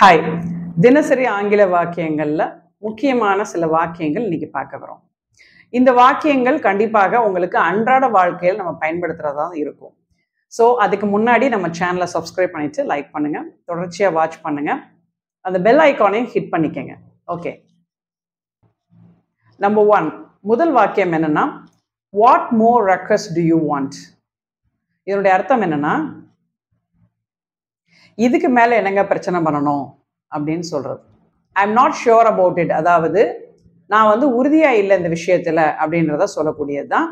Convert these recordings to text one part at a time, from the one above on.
hi தினசரி ஆங்கில வாக்கியங்களில் முக்கியமான சில வாக்கியங்கள் இன்னைக்கு பார்க்க வரோம் இந்த வாக்கியங்கள் கண்டிப்பாக உங்களுக்கு அன்றாட வாழ்க்கையில் நம்ம பயன்படுத்துகிறதா இருக்கும் ஸோ அதுக்கு முன்னாடி நம்ம சேனலை சப்ஸ்கிரைப் பண்ணிவிட்டு லைக் பண்ணுங்கள் தொடர்ச்சியாக வாட்ச் பண்ணுங்கள் அந்த பெல் ஐக்கானையும் ஹிட் பண்ணிக்கங்க ஓகே நம்பர் ஒன் முதல் வாக்கியம் என்னென்னா what more request do you want இதனுடைய அர்த்தம் என்னென்னா இதுக்கு மேலே என்னங்க பிரச்சனை பண்ணணும் அப்படின்னு சொல்கிறது I am not sure about it அதாவது நான் வந்து உறுதியாக இல்லை இந்த விஷயத்தில் அப்படின்றத சொல்லக்கூடியது தான்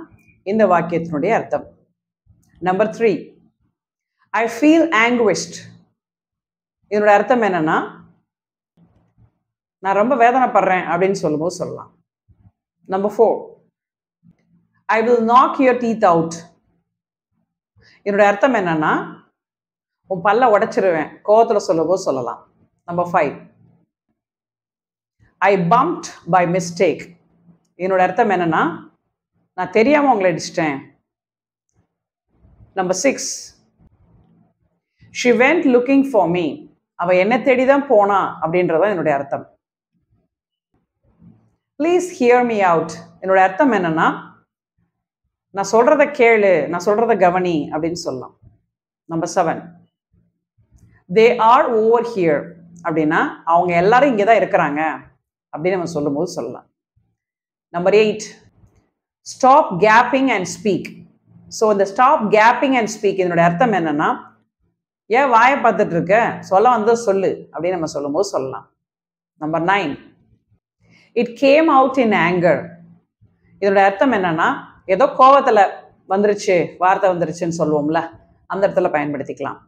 இந்த வாக்கியத்தினுடைய அர்த்தம் number three I feel anguished இதனுடைய அர்த்தம் என்னன்னா நான் ரொம்ப வேதனைப்படுறேன் அப்படின்னு சொல்லும்போது சொல்லலாம் number four I will knock your teeth out என்னோட அர்த்தம் என்னென்னா உன் பல்ல உடைச்சிருவேன் கோவத்தில் சொல்லவோ சொல்லலாம் number five I bumped by mistake என்னோட அர்த்தம் என்னென்னா நான் தெரியாமல் உங்களை அடிச்சிட்டேன் number six she went looking for me அவள் என்ன தேடி தான் போனா அப்படின்றதான் என்னுடைய அர்த்தம் ப்ளீஸ் ஹியர் மீ அவுட் என்னோட அர்த்தம் என்னென்னா நான் சொல்கிறத கேளு நான் சொல்கிறத கவனி அப்படின்னு சொல்லலாம் number seven they are over here அப்படின்னா அவங்க எல்லாரும் இங்கே தான் இருக்கிறாங்க அப்படின்னு நம்ம சொல்லும்போது சொல்லலாம் number eight stop gabbing and speak so இந்த ஸ்டாப் கேப்பிங் அண்ட் ஸ்பீக் இதனுடைய அர்த்தம் என்னன்னா ஏன் வாயை பார்த்துட்டு இருக்க சொல்ல வந்து சொல்லு அப்படின்னு நம்ம சொல்லும்போது சொல்லலாம் number nine it came out in anger இதனுடைய அர்த்தம் என்னன்னா ஏதோ கோவத்தில் வந்துருச்சு வார்த்தை வந்துருச்சுன்னு சொல்லுவோம்ல அந்த இடத்துல பயன்படுத்திக்கலாம்